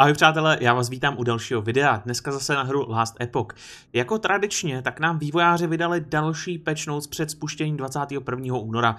Ahoj přátelé, já vás vítám u dalšího videa, dneska zase na hru Last Epoch. Jako tradičně, tak nám vývojáři vydali další patch notes před spuštěním 21. února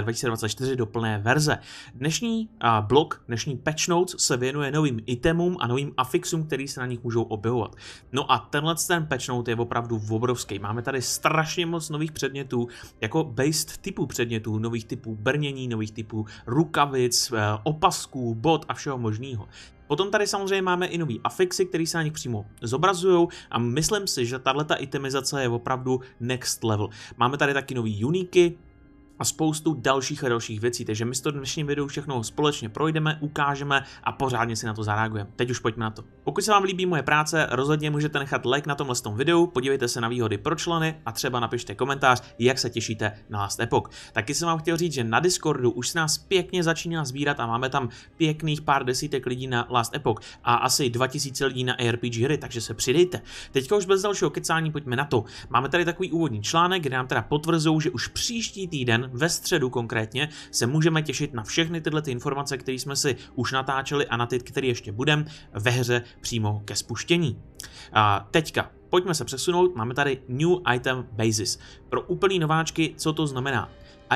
2024 do plné verze. Dnešní blok, dnešní patch notes se věnuje novým itemům a novým afixům, který se na nich můžou objevovat. No a tenhle ten patch note je opravdu obrovský. Máme tady strašně moc nových předmětů, jako based typů předmětů, nových typů brnění, nových typů rukavic, e, opasků, bot a všeho možného. Potom tady samozřejmě máme i nový afixy, které se na nich přímo zobrazují a myslím si, že tahle itemizace je opravdu next level. Máme tady taky nový uniky, a spoustu dalších a dalších věcí, takže my si to dnešním videu všechno společně projdeme, ukážeme a pořádně si na to zareagujeme. Teď už pojďme na to. Pokud se vám líbí moje práce, rozhodně můžete nechat like na tomhle videu, podívejte se na výhody pro členy a třeba napište komentář, jak se těšíte na Last Epoch. Taky jsem vám chtěl říct, že na Discordu už se nás pěkně začíná sbírat a máme tam pěkných pár desítek lidí na Last Epoch a asi 2000 lidí na ARPG hry, takže se přidejte. Teďka už bez dalšího kecání pojďme na to. Máme tady takový úvodní článek, kde nám teda potvrzují, že už příští týden, ve středu konkrétně, se můžeme těšit na všechny tyhle ty informace, které jsme si už natáčeli a na ty, které ještě budeme ve hře přímo ke spuštění. A teďka, pojďme se přesunout, máme tady New Item Basis. Pro úplný nováčky, co to znamená?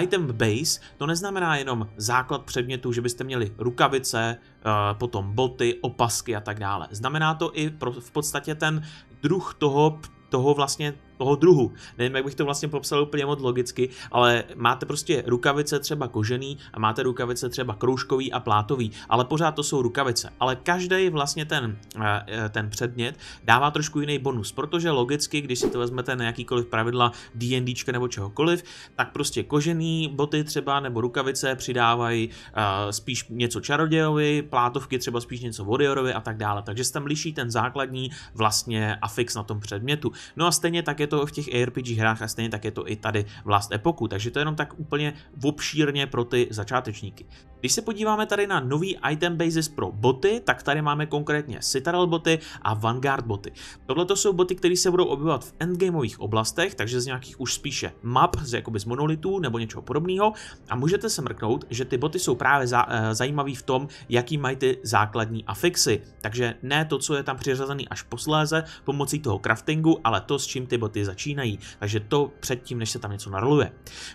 Item base to neznamená jenom základ předmětu, že byste měli rukavice, eh, potom boty, opasky a tak dále. Znamená to i v podstatě ten druh toho toho vlastně toho druhu. Nevím, jak bych to vlastně popsal úplně moc logicky, ale máte prostě rukavice třeba kožený a máte rukavice třeba kroužkový a plátový, ale pořád to jsou rukavice. Ale každý vlastně ten, eh, eh, ten předmět dává trošku jiný bonus, protože logicky, když si to vezmete na jakýkoliv pravidla D&D nebo čehokoliv, tak prostě kožený boty třeba nebo rukavice přidávají eh, spíš něco čarodějovi, plátovky třeba spíš něco warriorovi a tak dále. Takže se tam liší ten základní vlastně afix na tom předmětu. No a stejně tak je to v těch ARPG hrách a stejně tak je to i tady v Last Epochu, takže to je jenom tak úplně obšírně pro ty začátečníky. Když se podíváme tady na nový item basis pro boty, tak tady máme konkrétně Citadel boty a Vanguard boty. Tohle to jsou boty, které se budou objevovat v endgameových oblastech, takže z nějakých už spíše map, z jakoby z monolitů nebo něčeho podobného a můžete se mrknout, že ty boty jsou právě za, e, zajímavý v tom, jaký mají ty základní afixy, takže ne to, co je tam přiřazený až posléze pomocí toho craftingu, ale to, s čím ty boty dvoty začínají, takže to předtím, než se tam něco naroluje.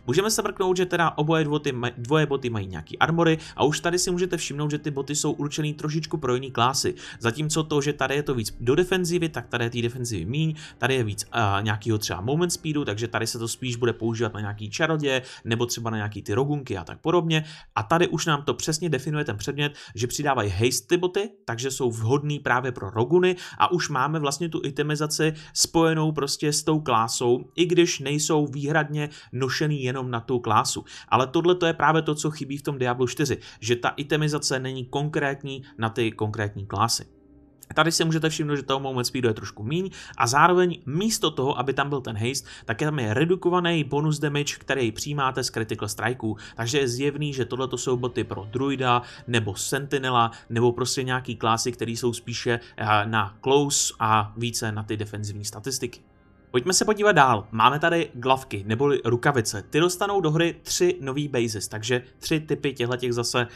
Můžeme se mrknout, že teda oboje dvoty, dvoje boty mají nějaký armory a už tady si můžete všimnout, že ty boty jsou určený trošičku pro jiný klásy. Zatímco to, že tady je to víc do defenzivy, tak tady je té defenzivy míň, tady je víc uh, nějakého třeba moment speedu, takže tady se to spíš bude používat na nějaký čarodě nebo třeba na nějaký ty rogunky a tak podobně. A tady už nám to přesně definuje ten předmět, že přidávají haste ty boty, takže jsou vhodný právě pro roguny a už máme vlastně tu itemizaci spojenou prostě s tou klásou, i když nejsou výhradně nošený jenom na tu klásu. Ale tohle to je právě to, co chybí v tom Diablo 4, že ta itemizace není konkrétní na ty konkrétní klásy. Tady si můžete všimnout, že toho moment speedu je trošku míň a zároveň místo toho, aby tam byl ten haste, tak je tam je redukovaný bonus damage, který přijímáte z critical strikeů. Takže je zjevný, že tohle jsou boty pro druida nebo sentinela nebo prostě nějaký klásy, které jsou spíše eh, na close a více na ty defenzivní statistiky. Pojďme se podívat dál. Máme tady glavky neboli rukavice. Ty dostanou do hry tři nový bases, takže tři typy těchto těch zase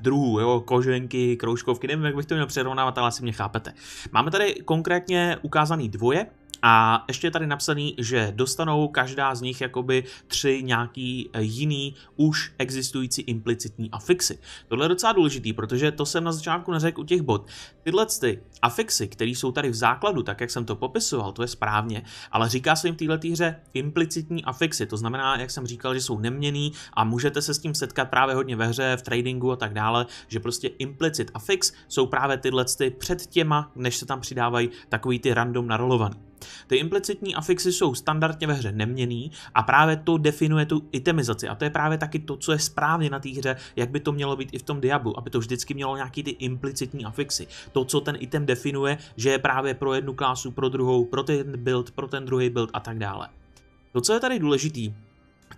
druhů, jo, koženky, kroužkovky, nevím, jak bych to měl přerovnávat, ale asi mě chápete. Máme tady konkrétně ukázaný dvoje, a ještě je tady napsaný, že dostanou každá z nich jakoby tři nějaký eh, jiný už existující implicitní afixy. Tohle je docela důležitý, protože to jsem na začátku neřekl u těch bod. Tyhle ty afixy, které jsou tady v základu, tak jak jsem to popisoval, to je správně, ale říká se jim v této hře implicitní afixy, to znamená, jak jsem říkal, že jsou neměný a můžete se s tím setkat právě hodně ve hře, v tradingu a tak dále, že prostě implicit afix jsou právě tyhle ty před těma, než se tam přidávají takový ty random narolovaný. Ty implicitní afixy jsou standardně ve hře neměný a právě to definuje tu itemizaci. A to je právě taky to, co je správně na té hře, jak by to mělo být i v tom Diablu, aby to vždycky mělo nějaký ty implicitní afixy. To, co ten item definuje, že je právě pro jednu klásu, pro druhou, pro ten build, pro ten druhý build a tak dále. To, co je tady důležitý,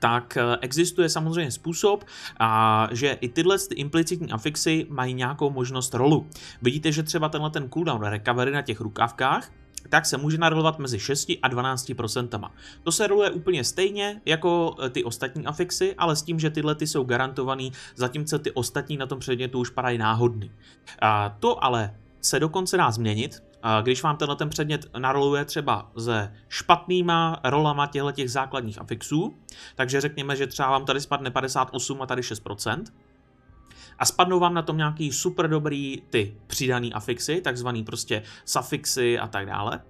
tak eh, existuje samozřejmě způsob, a že i tyhle ty implicitní afixy mají nějakou možnost rolu. Vidíte, že třeba tenhle ten cooldown recovery na těch rukavkách, tak se může narolovat mezi 6 a 12%. To se roluje úplně stejně jako e, ty ostatní afixy, ale s tím, že tyhle ty jsou garantovaný, zatímco ty ostatní na tom předmětu už padají náhodný. A to ale se dokonce dá změnit, když vám tenhle ten předmět naroluje třeba se špatnýma rolama těchto základních afixů, takže řekněme, že třeba vám tady spadne 58 a tady 6%, a spadnou vám na tom nějaký super dobrý ty přidaný afixy, takzvaný prostě suffixy a tak dále,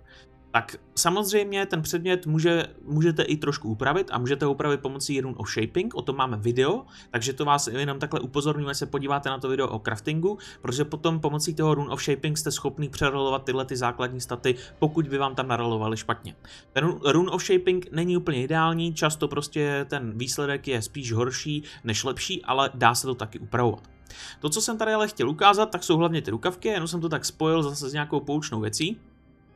tak samozřejmě ten předmět může, můžete i trošku upravit a můžete ho upravit pomocí jednou o shaping, o tom máme video, takže to vás jenom takhle upozorňuje, se podíváte na to video o craftingu, protože potom pomocí toho rune of shaping jste schopni přerolovat tyhle ty základní staty, pokud by vám tam narolovali špatně. Ten rune of shaping není úplně ideální, často prostě ten výsledek je spíš horší než lepší, ale dá se to taky upravovat. To, co jsem tady ale chtěl ukázat, tak jsou hlavně ty rukavky, jenom jsem to tak spojil zase s nějakou poučnou věcí.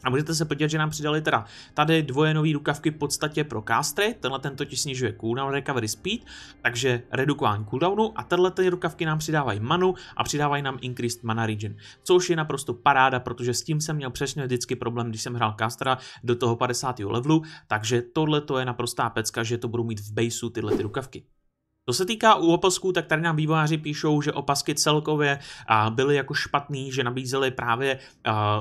A můžete se podívat, že nám přidali teda tady dvoje nové rukavky v podstatě pro kástry. tenhle ten totiž snižuje cooldown recovery speed, takže redukování cooldownu a tenhle ty rukavky nám přidávají manu a přidávají nám increased mana region, což je naprosto paráda, protože s tím jsem měl přesně vždycky problém, když jsem hrál kástra do toho 50. levelu, takže tohle to je naprostá pecka, že to budu mít v baseu tyhle ty rukavky. Co se týká u opasků, tak tady nám vývojáři píšou, že opasky celkově byly jako špatný, že nabízely právě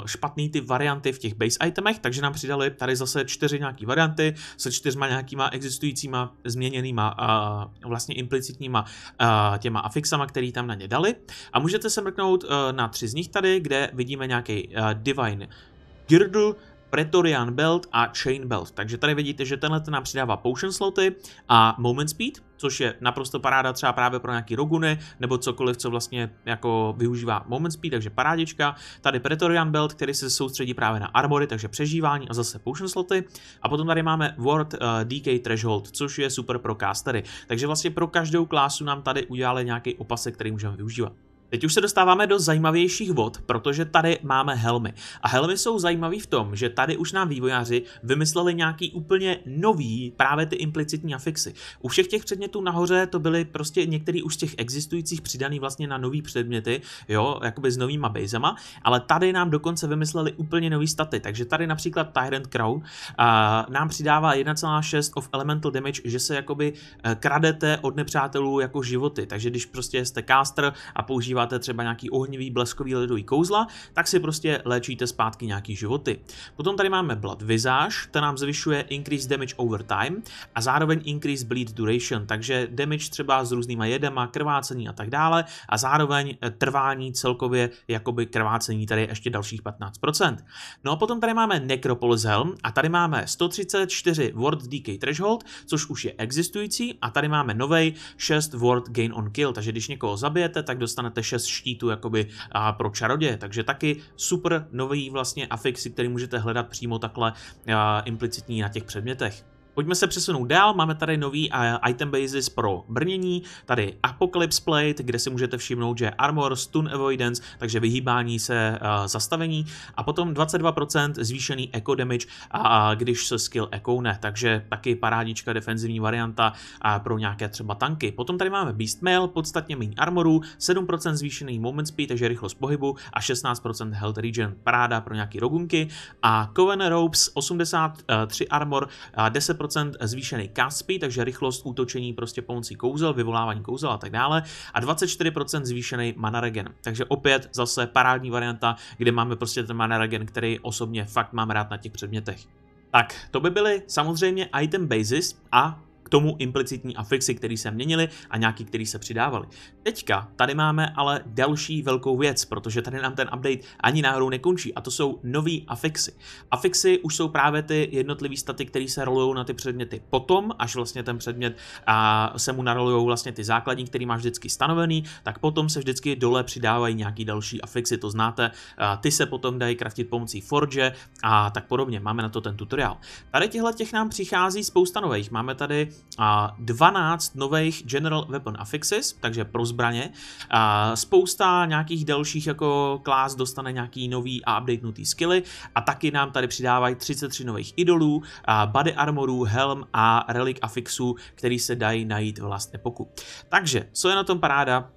špatný ty varianty v těch base itemech, takže nám přidali tady zase čtyři nějaký varianty se čtyřma nějakýma existujícíma změněnýma vlastně implicitníma těma afixama, který tam na ně dali. A můžete se mrknout e, na tři z nich tady, kde vidíme nějaký e, Divine Girdle, Pretorian Belt a Chain Belt. Takže tady vidíte, že tenhle nám přidává potion sloty a moment speed, což je naprosto paráda třeba právě pro nějaký roguny nebo cokoliv, co vlastně jako využívá moment speed, takže parádička. Tady Pretorian Belt, který se soustředí právě na armory, takže přežívání a zase potion sloty. A potom tady máme Ward uh, eh, DK Threshold, což je super pro castery. Takže vlastně pro každou klásu nám tady udělali nějaký opasek, který můžeme využívat. Teď už se dostáváme do zajímavějších vod, protože tady máme helmy. A helmy jsou zajímavý v tom, že tady už nám vývojáři vymysleli nějaký úplně nový, právě ty implicitní afixy. U všech těch předmětů nahoře to byly prostě některý už z těch existujících přidaný vlastně na nový předměty, jo, jakoby s novýma bejzama, ale tady nám dokonce vymysleli úplně nový staty, takže tady například Tyrant Crown a, nám přidává 1,6 of elemental damage, že se jakoby eh, kradete od nepřátelů jako životy, takže když prostě jste caster a používá používáte třeba nějaký ohnivý bleskový ledový kouzla, tak si prostě léčíte zpátky nějaký životy. Potom tady máme Blood Visage, ta nám zvyšuje Increase Damage over time a zároveň Increase Bleed Duration, takže damage třeba s různýma jedema, krvácení a tak dále a zároveň eh, trvání celkově jakoby krvácení tady je ještě dalších 15%. No a potom tady máme Necropolis Helm a tady máme 134 Ward DK Threshold, což už je existující a tady máme novej 6 Ward Gain on Kill, takže když někoho zabijete, tak dostanete 6 štítů jakoby a pro čaroděje, takže taky super nový vlastně afixy, který můžete hledat přímo takhle a, implicitní na těch předmětech. Pojďme se přesunout dál, máme tady nový eh, item basis pro brnění, tady Apocalypse Plate, kde si můžete všimnout, že Armor, Stun Avoidance, takže vyhýbání se uh, zastavení a potom 22% zvýšený Eco Damage, a, když se skill ekoune, takže taky parádička defenzivní varianta a pro nějaké třeba tanky. Potom tady máme Beast Mail, podstatně méně armoru, 7% zvýšený Moment Speed, takže rychlost pohybu a 16% Health Regen, paráda pro nějaký rogunky a Coven Ropes, 83 armor, a 10 20% zvýšený kaspy, takže rychlost útočení prostě pomocí kouzel, vyvolávání kouzel a tak dále. A 24% zvýšený mana regen. Takže opět zase parádní varianta, kde máme prostě ten mana regen, který osobně fakt mám rád na těch předmětech. Tak, to by byly samozřejmě item basis a tomu implicitní afixy, které se měnily a nějaký, který se přidávaly. Teďka tady máme ale další velkou věc, protože tady nám ten update ani náhodou nekončí a to jsou nový afixy. Afixy už jsou právě ty jednotlivé staty, které se rolují na ty předměty potom, až vlastně ten předmět a se mu narolují vlastně ty základní, který máš vždycky stanovený, tak potom se vždycky dole přidávají nějaký další afixy, to znáte, ty se potom dají kraftit pomocí Forge a tak podobně. Máme na to ten tutoriál. Tady těchto těch nám přichází spousta nových. Máme tady a 12 nových General Weapon Affixes, takže pro zbraně. A spousta nějakých dalších jako klás dostane nějaký nový a updatenutý skilly a taky nám tady přidávají 33 nových idolů, a body armorů, helm a relic affixů, který se dají najít v Last Epoku. Takže, co je na tom paráda?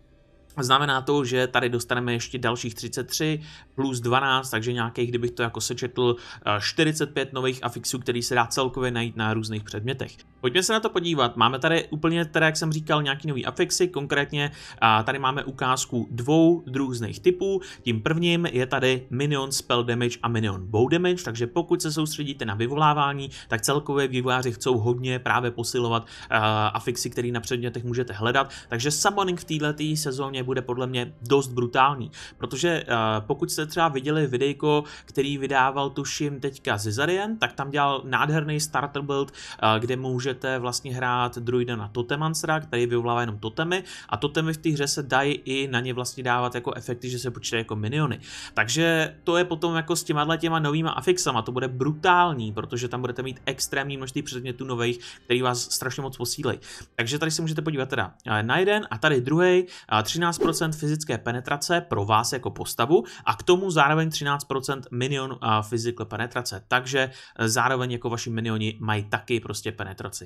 Znamená to, že tady dostaneme ještě dalších 33 plus 12, takže nějakých, kdybych to jako sečetl, 45 nových afixů, který se dá celkově najít na různých předmětech. Pojďme se na to podívat. Máme tady úplně, teda jak jsem říkal, nějaký nový afixy, konkrétně a tady máme ukázku dvou různých typů. Tím prvním je tady Minion Spell Damage a Minion Bow Damage, takže pokud se soustředíte na vyvolávání, tak celkově vývojáři chcou hodně právě posilovat uh, afixy, které na předmětech můžete hledat, takže summoning v této sezóně bude podle mě dost brutální, protože uh, pokud jste třeba viděli videjko, který vydával tuším teďka Zizarian, tak tam dělal nádherný starter build, uh, kde může můžete vlastně hrát druida na Totemansra, který vyvolává jenom totemy a totemy v té hře se dají i na ně vlastně dávat jako efekty, že se počítají jako miniony. Takže to je potom jako s těma těma novýma afixama, to bude brutální, protože tam budete mít extrémní množství předmětů nových, který vás strašně moc posílej. Takže tady se můžete podívat teda eh, na jeden a tady druhý, 13% eh, fyzické penetrace pro vás jako postavu a k tomu zároveň 13% minion physical eh, penetrace. Takže zároveň jako vaši minioni mají taky prostě penetraci.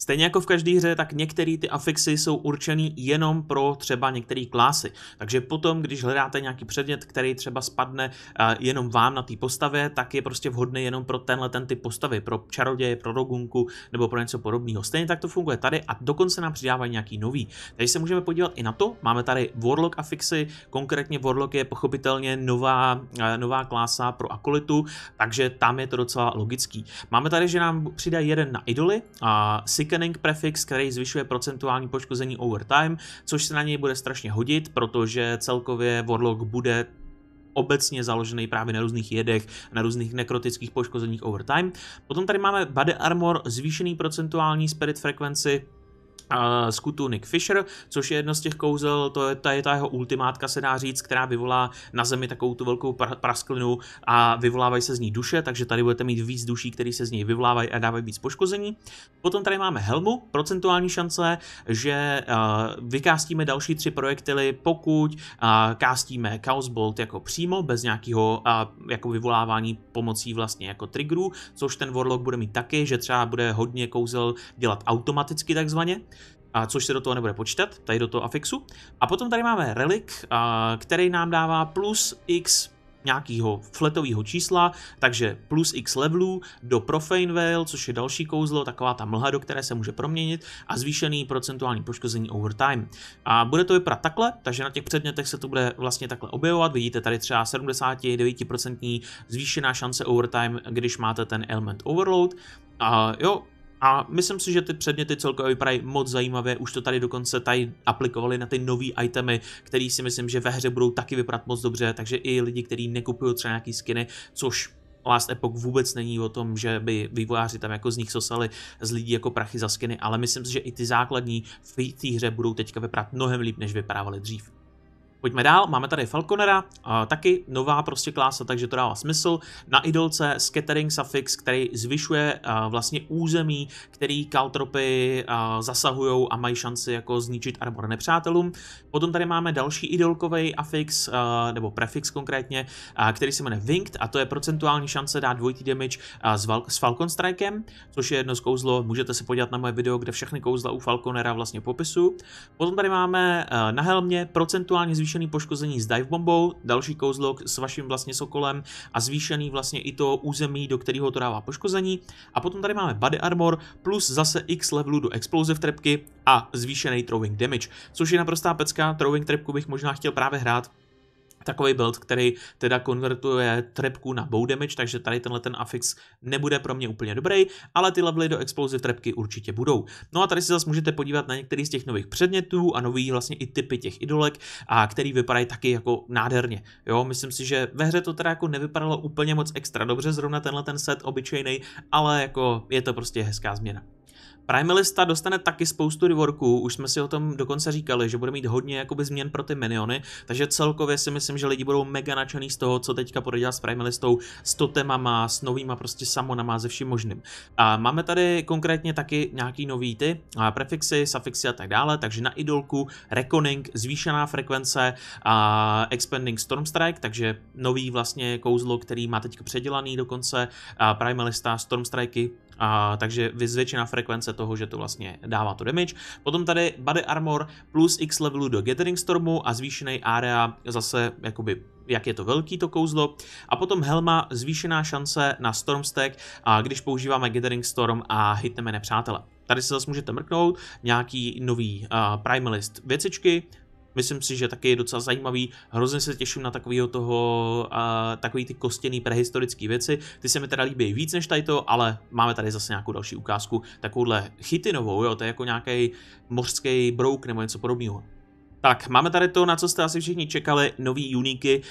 Stejně jako v každé hře, tak některé ty afixy jsou určený jenom pro třeba některé klasy. Takže potom, když hledáte nějaký předmět, který třeba spadne jenom vám na té postavě, tak je prostě vhodný jenom pro tenhle ten typ postavy, pro čaroděje, pro rogunku nebo pro něco podobného. Stejně tak to funguje tady a dokonce nám přidávají nějaký nový. Takže se můžeme podívat i na to. Máme tady Warlock afixy, konkrétně Warlock je pochopitelně nová, nová klása pro akolitu, takže tam je to docela logický. Máme tady, že nám přidají jeden na idoly, a Sickening prefix, který zvyšuje procentuální poškození over time, což se na něj bude strašně hodit, protože celkově Warlock bude obecně založený právě na různých jedech, na různých nekrotických poškozeních over time. Potom tady máme Body Armor, zvýšený procentuální spirit frekvenci, skutu Nick Fisher, což je jedno z těch kouzel, to je ta, je ta jeho ultimátka, se dá říct, která vyvolá na zemi takovou tu velkou prasklinu a vyvolávají se z ní duše, takže tady budete mít víc duší, které se z ní vyvolávají a dávají víc poškození. Potom tady máme helmu, procentuální šance, že uh, vykástíme další tři projektily, pokud uh, kástíme Chaos Bolt jako přímo, bez nějakého uh, jako vyvolávání pomocí vlastně jako triggerů, což ten Warlock bude mít taky, že třeba bude hodně kouzel dělat automaticky takzvaně a což se do toho nebude počítat, tady do toho afixu. A potom tady máme relik, a, který nám dává plus x nějakého fletového čísla, takže plus x levelů do Profane Veil, což je další kouzlo, taková ta mlha, do které se může proměnit a zvýšený procentuální poškození over time. A bude to vypadat takhle, takže na těch předmětech se to bude vlastně takhle objevovat. Vidíte tady třeba 79% zvýšená šance overtime, když máte ten element overload. A jo, a myslím si, že ty předměty celkově vypadají moc zajímavě, už to tady dokonce tady aplikovali na ty nové itemy, který si myslím, že ve hře budou taky vypadat moc dobře, takže i lidi, kteří nekupují třeba nějaký skiny, což Last Epoch vůbec není o tom, že by vývojáři tam jako z nich sosali z lidí jako prachy za skiny, ale myslím si, že i ty základní v té hře budou teďka vypadat mnohem líp, než vypadávaly dřív. Pojďme dál, máme tady Falconera, taky nová prostě klása, takže to dává smysl. Na idolce Scattering Suffix, který zvyšuje eh, vlastně území, který kaltropy eh, zasahují a mají šanci jako zničit armor nepřátelům. Potom tady máme další idolkový afix, eh, nebo prefix konkrétně, který se jmenuje Winged a to je procentuální šance dát dvojitý damage s, Falcon Strikem, což je jedno z kouzlo, můžete se podívat na moje video, kde všechny kouzla u Falconera vlastně popisu. Potom tady máme na helmě procentuální zvýšení zvýšený poškození s bombou, další kouzlo s vaším vlastně sokolem a zvýšený vlastně i to území, do kterého to dává poškození. A potom tady máme body armor plus zase x levelu do explosive trepky a zvýšený throwing damage, což je naprostá pecka, throwing trepku bych možná chtěl právě hrát, takový build, který teda konvertuje trepku na bow damage, takže tady tenhle ten afix nebude pro mě úplně dobrý, ale ty levely do explosive trepky určitě budou. No a tady si zase můžete podívat na některý z těch nových předmětů a nový vlastně i typy těch idolek, a který vypadají taky jako nádherně. Jo, myslím si, že ve hře to teda jako nevypadalo úplně moc extra dobře, zrovna tenhle ten set obyčejný, ale jako je to prostě hezká změna. Lista dostane taky spoustu reworků, už jsme si o tom dokonce říkali, že bude mít hodně jakoby změn pro ty miniony, takže celkově si myslím, že lidi budou mega nadšený z toho, co teďka bude dělat s Listou, s totemama, s novýma prostě samonama, ze vším možným. A máme tady konkrétně taky nějaký nový ty a prefixy, suffixy a tak dále, takže na idolku, Reckoning, zvýšená frekvence a Expanding Stormstrike, takže nový vlastně kouzlo, který má teďka předělaný dokonce, a Lista, stormstrike, a, takže vyzvětšená frekvence toho, že to vlastně dává to damage. Potom tady Body Armor plus X levelu do Gathering Stormu a zvýšený area zase jakoby jak je to velký to kouzlo. A potom helma, zvýšená šance na Stack, a když používáme Gathering Storm a hitneme nepřátele. Tady se zase můžete mrknout, nějaký nový uh, Primalist věcičky, Myslím si, že taky je docela zajímavý. Hrozně se těším na takovýho toho, uh, takový ty kostěný prehistorický věci. Ty se mi teda líbí víc než tady to, ale máme tady zase nějakou další ukázku, takovouhle chytinovou, jo, to je jako nějaký mořský brouk nebo něco podobného. Tak, máme tady to, na co jste asi všichni čekali, nový uniky.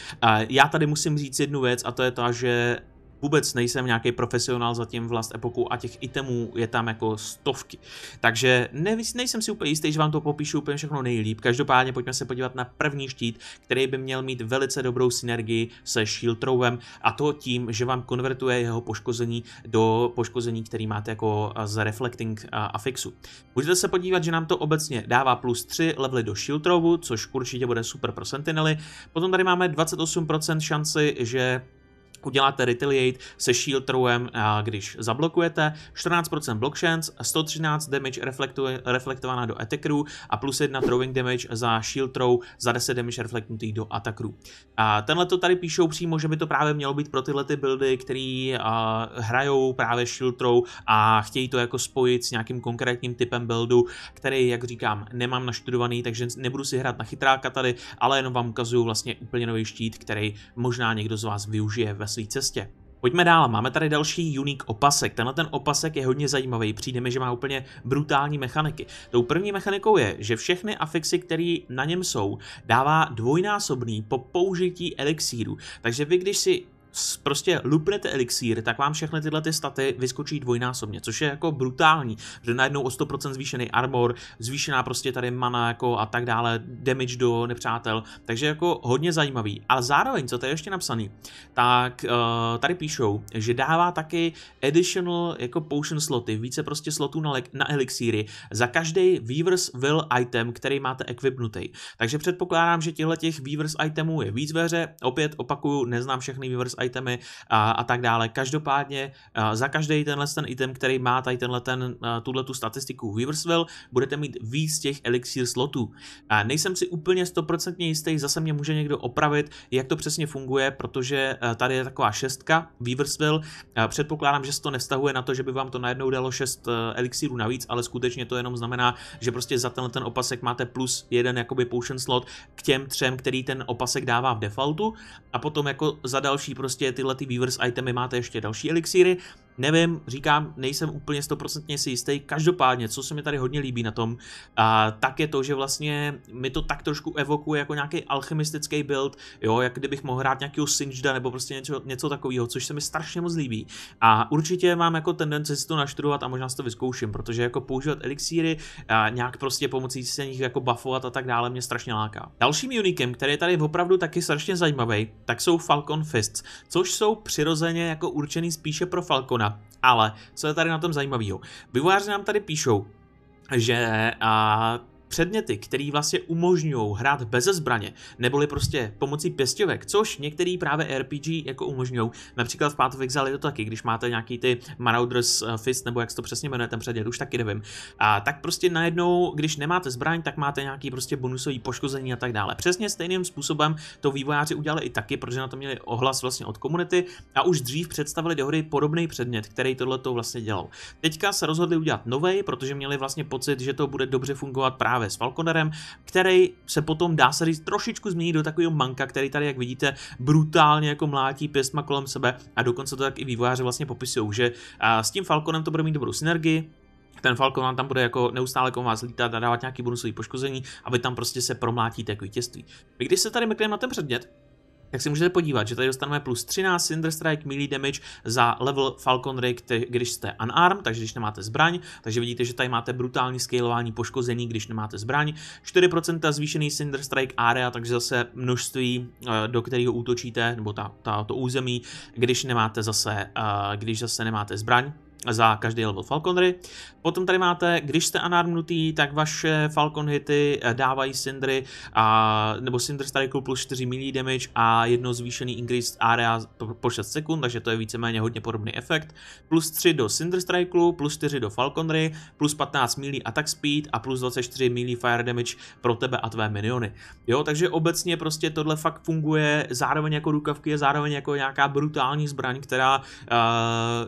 Já tady musím říct jednu věc a to je ta, že vůbec nejsem nějaký profesionál zatím vlast epoku a těch itemů je tam jako stovky. Takže ne, nejsem si úplně jistý, že vám to popíšu úplně všechno nejlíp. Každopádně pojďme se podívat na první štít, který by měl mít velice dobrou synergii se Shield Rowem a to tím, že vám konvertuje jeho poškození do poškození, který máte jako z Reflecting afixu. Můžete se podívat, že nám to obecně dává plus 3 levely do Shield Rowu, což určitě bude super pro Sentinely. Potom tady máme 28% šanci, že uděláte retaliate se shield throwem, když zablokujete, 14% block chance, 113 damage reflektovaná do attackerů a plus 1 throwing damage za shield throw, za 10 damage reflektnutý do attackerů. A tenhle to tady píšou přímo, že by to právě mělo být pro tyhle ty buildy, který hrajou právě shield throw a chtějí to jako spojit s nějakým konkrétním typem buildu, který, jak říkám, nemám naštudovaný, takže nebudu si hrát na chytráka tady, ale jenom vám ukazuju vlastně úplně nový štít, který možná někdo z vás využije ve na své cestě. Pojďme dál, máme tady další unique opasek. Tenhle ten opasek je hodně zajímavý, přijde mi, že má úplně brutální mechaniky. Tou první mechanikou je, že všechny afixy, které na něm jsou, dává dvojnásobný po použití elixíru. Takže vy, když si prostě lupnete elixír, tak vám všechny tyhle ty staty vyskočí dvojnásobně, což je jako brutální, že najednou o 100% zvýšený armor, zvýšená prostě tady mana jako a tak dále, damage do nepřátel, takže jako hodně zajímavý. Ale zároveň, co to je ještě napsaný, tak uh, tady píšou, že dává taky additional jako potion sloty, více prostě slotů na, na elixíry za každý weavers will item, který máte equipnutý. Takže předpokládám, že těchto těch weavers itemů je víc ve hře, opět opakuju, neznám všechny weavers item, itemy a, a tak dále. Každopádně za každý tenhle ten item, který má tady tenhle ten, tuhle tu statistiku Weaversville, budete mít víc těch elixír slotů. A nejsem si úplně stoprocentně jistý, zase mě může někdo opravit, jak to přesně funguje, protože tady je taková šestka Weaversville. Předpokládám, že se to nevztahuje na to, že by vám to najednou dalo šest elixírů navíc, ale skutečně to jenom znamená, že prostě za tenhle ten opasek máte plus jeden jakoby potion slot k těm třem, který ten opasek dává v defaultu a potom jako za další prostě prostě tyhle ty Weavers itemy máte ještě další elixíry Nevím, říkám, nejsem úplně stoprocentně si jistý. Každopádně, co se mi tady hodně líbí na tom, a, tak je to, že vlastně mi to tak trošku evokuje jako nějaký alchemistický build, jo, jak kdybych mohl hrát nějakého Singeda nebo prostě něco, něco takového, což se mi strašně moc líbí. A určitě mám jako tendenci si to naštudovat a možná si to vyzkouším, protože jako používat elixíry, a nějak prostě pomocí se nich jako buffovat a tak dále mě strašně láká. Dalším unikem, který je tady opravdu taky strašně zajímavý, tak jsou Falcon Fists, což jsou přirozeně jako určený spíše pro Falcona, ale co je tady na tom zajímavého? Vývojáři nám tady píšou, že a, předměty, které vlastně umožňují hrát bez zbraně, neboli prostě pomocí pěstěvek, což některý právě RPG jako umožňují. Například v Path of Exile je to taky, když máte nějaký ty Marauders eh, Fist, nebo jak se to přesně jmenuje ten předmět, už taky nevím. A tak prostě najednou, když nemáte zbraň, tak máte nějaký prostě bonusový poškození a tak dále. Přesně stejným způsobem to vývojáři udělali i taky, protože na to měli ohlas vlastně od komunity a už dřív představili do hry podobný předmět, který tohle vlastně dělal. Teďka se rozhodli udělat novej, protože měli vlastně pocit, že to bude dobře fungovat právě právě s Falconerem, který se potom dá se říct trošičku změnit do takového manka, který tady, jak vidíte, brutálně jako mlátí pěstma kolem sebe a dokonce to tak i vývojáři vlastně popisují, že s tím Falconem to bude mít dobrou synergii, ten Falcon vám tam bude jako neustále kolem vás lítat a dávat nějaký bonusový poškození aby tam prostě se promlátí takový těství. My když se tady mekneme na ten předmět, tak si můžete podívat, že tady dostaneme plus 13 Cinder Strike melee damage za level Falcon Ray, když jste unarmed, takže když nemáte zbraň, takže vidíte, že tady máte brutální skalování poškození, když nemáte zbraň, 4% zvýšený Cinder Strike area, takže zase množství, eh, do kterého útočíte, nebo ta, ta, to území, když nemáte zase, eh, když zase nemáte zbraň, za každý level Falconry. Potom tady máte, když jste anarmnutý, tak vaše Falcon hity eh, dávají Sindry, a, nebo Syndr Strike plus 4 milí damage a jedno zvýšený increased area po 6 sekund, takže to je víceméně hodně podobný efekt. Plus 3 do Syndr Strike, plus 4 do Falconry, plus 15 milí attack speed a plus 24 milí fire damage pro tebe a tvé miniony. Jo, takže obecně prostě tohle fakt funguje zároveň jako rukavky, zároveň jako nějaká brutální zbraň, která uh,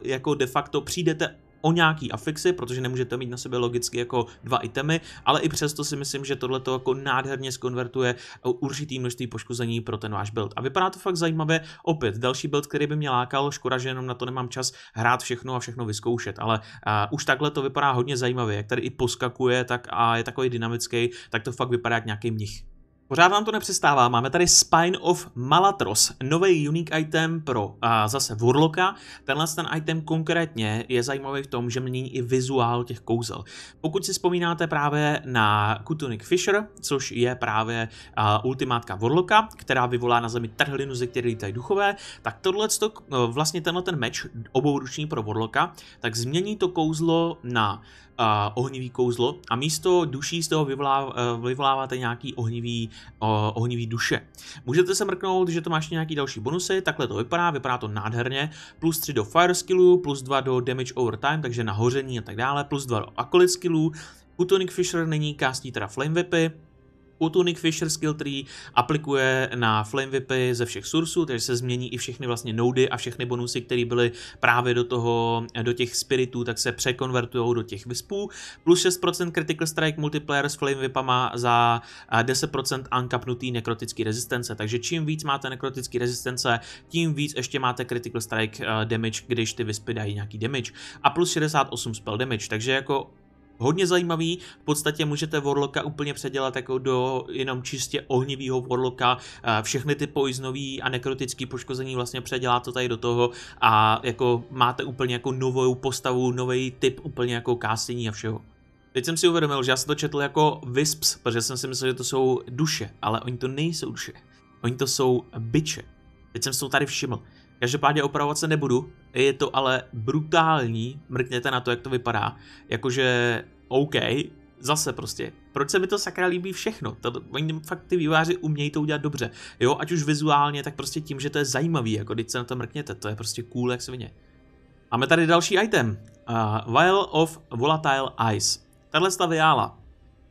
jako de facto při přijdete o nějaký afixy, protože nemůžete mít na sebe logicky jako dva itemy, ale i přesto si myslím, že tohle to jako nádherně skonvertuje určitý množství poškození pro ten váš build. A vypadá to fakt zajímavě. Opět další build, který by mě lákal, škoda, že jenom na to nemám čas hrát všechno a všechno vyzkoušet, ale uh, už takhle to vypadá hodně zajímavě, jak tady i poskakuje, tak a je takový dynamický, tak to fakt vypadá jak nějaký mnich. Pořád nám to nepřestává, máme tady Spine of Malatros, nový unique item pro a zase Warlocka. Tenhle ten item konkrétně je zajímavý v tom, že mění i vizuál těch kouzel. Pokud si vzpomínáte právě na Kutunik Fisher, což je právě a, ultimátka Warlocka, která vyvolá na zemi trhlinu, ze které tady duchové, tak tohle e, vlastně tenhle ten meč obouruční pro Warlocka, tak změní to kouzlo na uh, ohnivý kouzlo a místo duší z toho vyvolá, uh, vyvoláváte nějaký ohnivý o, ohnivý duše. Můžete se mrknout, že to máš nějaký další bonusy, takhle to vypadá, vypadá to nádherně, plus 3 do fire skillu, plus 2 do damage over time, takže nahoření a tak dále, plus 2 do acolyte skillu, Utonic Fisher není kástí teda flame vipy, u Tunic Fisher skill tree aplikuje na flame whipy ze všech sursů, takže se změní i všechny vlastně noudy a všechny bonusy, které byly právě do toho, do těch spiritů, tak se překonvertují do těch vyspů. Plus 6% critical strike multiplayer s flame whipama za 10% uncapnutý nekrotický rezistence, takže čím víc máte nekrotický rezistence, tím víc ještě máte critical strike damage, když ty vyspy dají nějaký damage. A plus 68 spell damage, takže jako hodně zajímavý, v podstatě můžete Warlocka úplně předělat jako do jenom čistě ohnivého Warlocka, všechny ty poiznový a nekrotický poškození vlastně předělá to tady do toho a jako máte úplně jako novou postavu, nový typ úplně jako kástění a všeho. Teď jsem si uvědomil, že já jsem to četl jako Wisps, protože jsem si myslel, že to jsou duše, ale oni to nejsou duše. Oni to jsou biče. Teď jsem si to tady všiml. Každopádně opravovat se nebudu, je to ale brutální, mrkněte na to, jak to vypadá. Jakože, OK, zase prostě, proč se mi to sakra líbí všechno? To, oni fakt ty výváři umějí to udělat dobře. Jo, ať už vizuálně, tak prostě tím, že to je zajímavý, jako když se na to mrkněte, to je prostě cool jak svině. Máme tady další item. Uh, Vial of Volatile Ice. Tahle stavěála,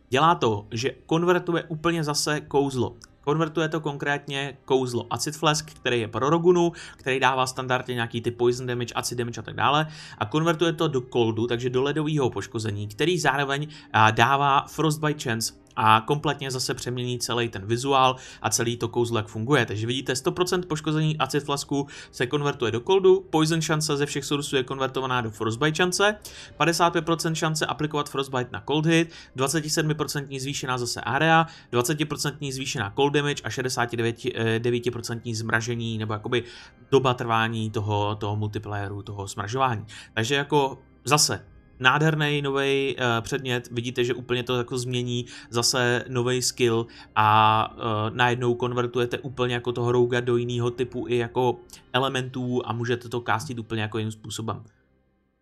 dělá to, že konvertuje úplně zase kouzlo. Konvertuje to konkrétně kouzlo Acid Flask, který je pro Rogunu, který dává standardně nějaký ty poison damage, acid damage a tak dále a konvertuje to do coldu, takže do ledového poškození, který zároveň dává Frostbite Chance a kompletně zase přemění celý ten vizuál a celý to kouzlo, jak funguje. Takže vidíte, 100% poškození acid flasku se konvertuje do koldu, poison šance ze všech sourců je konvertovaná do frostbite šance, 55% šance aplikovat frostbite na cold hit, 27% zvýšená zase area, 20% zvýšená cold damage a 69% zmražení nebo jakoby doba trvání toho, toho multiplayeru, toho smražování. Takže jako zase nádherný nový uh, eh, předmět, vidíte, že úplně to jako změní zase nový skill a uh, najednou konvertujete úplně jako toho rouga do jiného typu i jako elementů a můžete to kástit úplně jako jiným způsobem.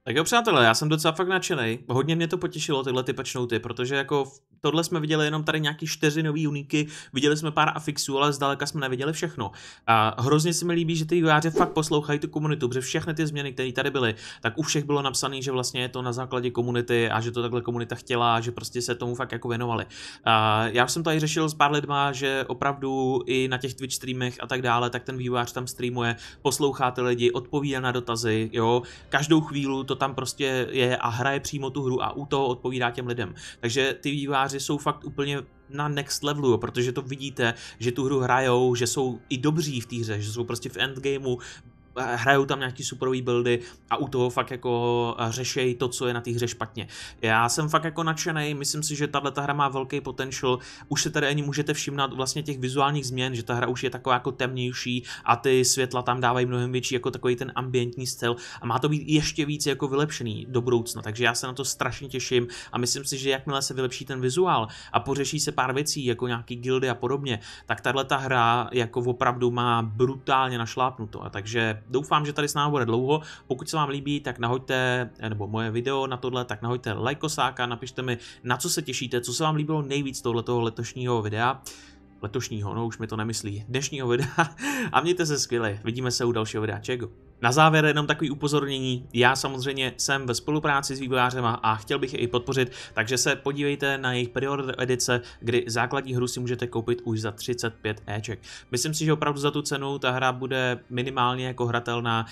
Tak jo, přátelé, já jsem docela fakt nadšený. Hodně mě to potěšilo, tyhle ty patchnoty, protože jako tohle jsme viděli jenom tady nějaký čtyři nový uniky, viděli jsme pár afixů, ale zdaleka jsme neviděli všechno. A hrozně se mi líbí, že ty vývojáři fakt poslouchají tu komunitu, protože všechny ty změny, které tady byly, tak u všech bylo napsané, že vlastně je to na základě komunity a že to takhle komunita chtěla, že prostě se tomu fakt jako věnovali. A já jsem tady řešil s pár lidma, že opravdu i na těch Twitch streamech a tak dále, tak ten vývojář tam streamuje, poslouchá ty lidi, odpovídá na dotazy, jo, každou chvíli to tam prostě je a hraje přímo tu hru a u toho odpovídá těm lidem. Takže ty výváři jsou fakt úplně na next levelu, protože to vidíte, že tu hru hrajou, že jsou i dobří v té hře, že jsou prostě v endgameu hrajou tam nějaký superový buildy a u toho fakt jako eh, řešejí to, co je na té hře špatně. Já jsem fakt jako nadšený, myslím si, že tahle hra má velký potenciál. Už se tady ani můžete všimnat vlastně těch vizuálních změn, že ta hra už je taková jako temnější a ty světla tam dávají mnohem větší jako takový ten ambientní styl a má to být ještě víc jako vylepšený do budoucna. Takže já se na to strašně těším a myslím si, že jakmile se vylepší ten vizuál a pořeší se pár věcí, jako nějaký gildy a podobně, tak tahle ta hra jako opravdu má brutálně našlápnuto. A takže doufám, že tady s námi bude dlouho. Pokud se vám líbí, tak nahoďte, nebo moje video na tohle, tak nahoďte lajkosáka, napište mi, na co se těšíte, co se vám líbilo nejvíc toho letošního videa letošního, no už mi to nemyslí, dnešního videa a mějte se skvěle, vidíme se u dalšího videa, čego. Na závěr jenom takový upozornění. Já samozřejmě jsem ve spolupráci s vývojářema a chtěl bych je i podpořit, takže se podívejte na jejich preorder edice, kdy základní hru si můžete koupit už za 35 Eček. Myslím si, že opravdu za tu cenu ta hra bude minimálně jako hratelná.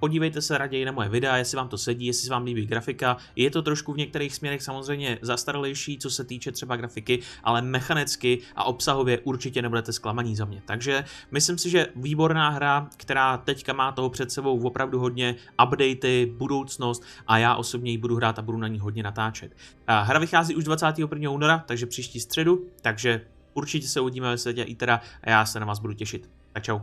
Podívejte se raději na moje videa, jestli vám to sedí, jestli se vám líbí grafika. Je to trošku v některých směrech samozřejmě zastaralější, co se týče třeba grafiky, ale mechanicky a obsahově určitě nebudete zklamaní za mě. Takže myslím si, že výborná hra, která teďka má toho před před sebou opravdu hodně, updaty, budoucnost a já osobně ji budu hrát a budu na ní hodně natáčet. Hra vychází už 21. února, takže příští středu, takže určitě se uvidíme ve světě teda a já se na vás budu těšit. Tak čau.